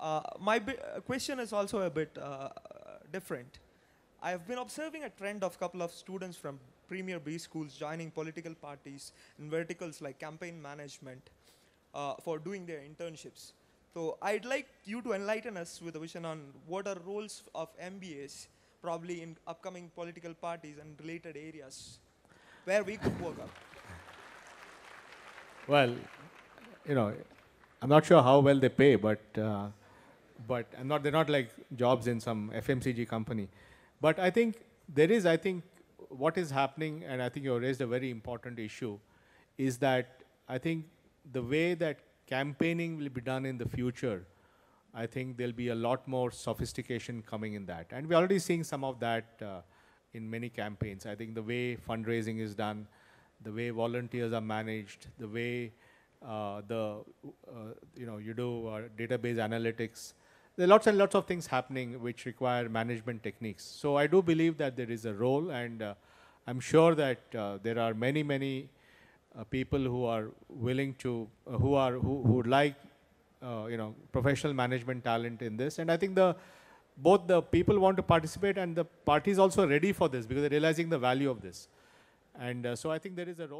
Uh, my uh, question is also a bit uh, different. I have been observing a trend of a couple of students from premier B schools joining political parties in verticals like campaign management uh, for doing their internships. So I'd like you to enlighten us with a vision on what are roles of MBAs probably in upcoming political parties and related areas where we could work up. Well, you know, I'm not sure how well they pay, but uh, but I'm not, they're not like jobs in some FMCG company. But I think there is, I think, what is happening, and I think you raised a very important issue, is that I think the way that campaigning will be done in the future, I think there'll be a lot more sophistication coming in that. And we're already seeing some of that uh, in many campaigns. I think the way fundraising is done, the way volunteers are managed, the way uh, the uh, you know you do uh, database analytics, there are lots and lots of things happening which require management techniques. So I do believe that there is a role, and uh, I'm sure that uh, there are many, many uh, people who are willing to, uh, who are who, who would like, uh, you know, professional management talent in this. And I think the both the people want to participate and the parties also ready for this because they're realizing the value of this. And uh, so I think there is a role.